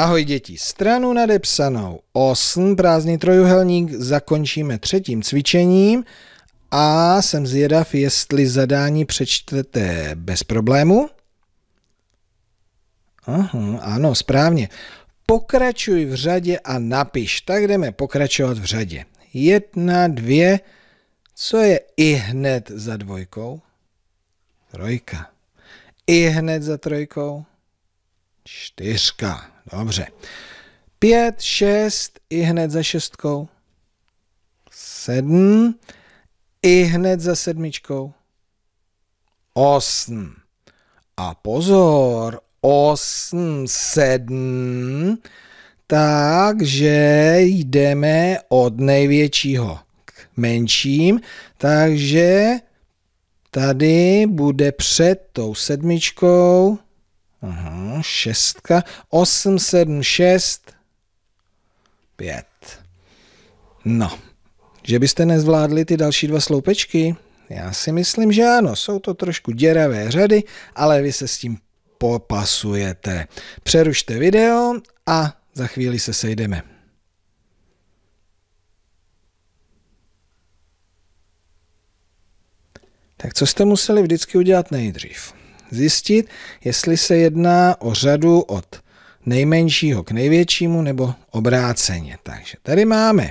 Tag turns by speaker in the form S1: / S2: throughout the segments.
S1: Ahoj děti, stranu nadepsanou 8, prázdný trojuhelník, zakončíme třetím cvičením a jsem zvědav, jestli zadání přečtete bez problému. Aha, ano, správně. Pokračuj v řadě a napiš. Tak jdeme pokračovat v řadě. Jedna, dvě. Co je i hned za dvojkou? Trojka. I hned za trojkou? Čtyřka. Dobře. Pět, šest, i hned za šestkou. Sedm, i hned za sedmičkou. Osm. A pozor, osm, sedm. Takže jdeme od největšího k menším. Takže tady bude před tou sedmičkou Aha, šestka. osm sedm šest pět No, že byste nezvládli ty další dva sloupečky? Já si myslím, že ano, jsou to trošku děravé řady, ale vy se s tím popasujete. Přerušte video a za chvíli se sejdeme. Tak co jste museli vždycky udělat nejdřív? zjistit, jestli se jedná o řadu od nejmenšího k největšímu nebo obráceně. Takže tady máme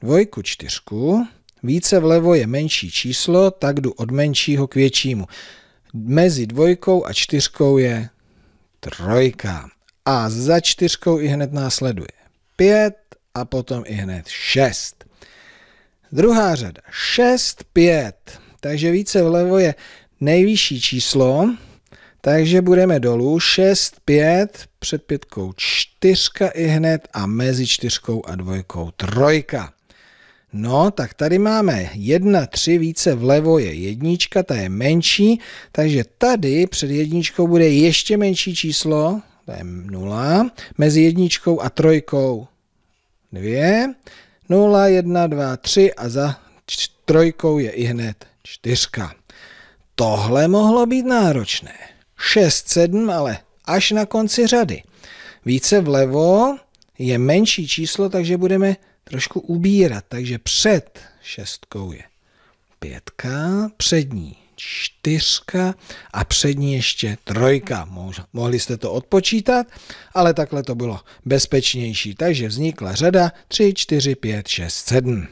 S1: dvojku, čtyřku, více vlevo je menší číslo, tak jdu od menšího k většímu. Mezi dvojkou a čtyřkou je trojka. A za čtyřkou i hned následuje pět a potom i hned šest. Druhá řada, šest pět. Takže více vlevo je nejvyšší číslo, takže budeme dolů 6, 5, před pětkou čtyřka i hned a mezi čtyřkou a dvojkou trojka. No, tak tady máme 1, 3 více vlevo je jednička, ta je menší, takže tady před jedničkou bude ještě menší číslo, to je 0, mezi jedničkou a trojkou 2, 0, 1, 2, 3 a za trojkou je i hned čtyřka. Tohle mohlo být náročné. 6, 7, ale až na konci řady. Více vlevo je menší číslo, takže budeme trošku ubírat. Takže před šestkou je pětka, přední čtyřka a přední ještě trojka. Mohli jste to odpočítat, ale takhle to bylo bezpečnější. Takže vznikla řada 3, 4, 5, 6, 7.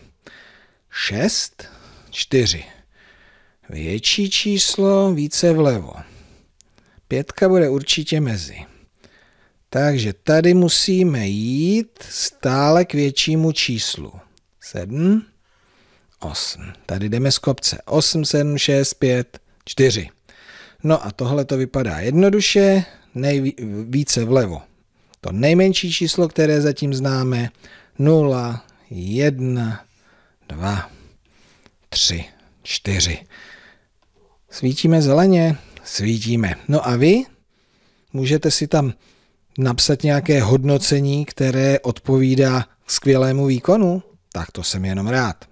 S1: 6, 4, Větší číslo, více vlevo. Pětka bude určitě mezi. Takže tady musíme jít stále k většímu číslu. 7, 8. Tady jdeme z kopce. 8, 7, 6, 5, 4. No a tohle to vypadá jednoduše, nejvíce vlevo. To nejmenší číslo, které zatím známe, 0, 1, 2, 3, 4. Svítíme zeleně? Svítíme. No a vy? Můžete si tam napsat nějaké hodnocení, které odpovídá skvělému výkonu? Tak to jsem jenom rád.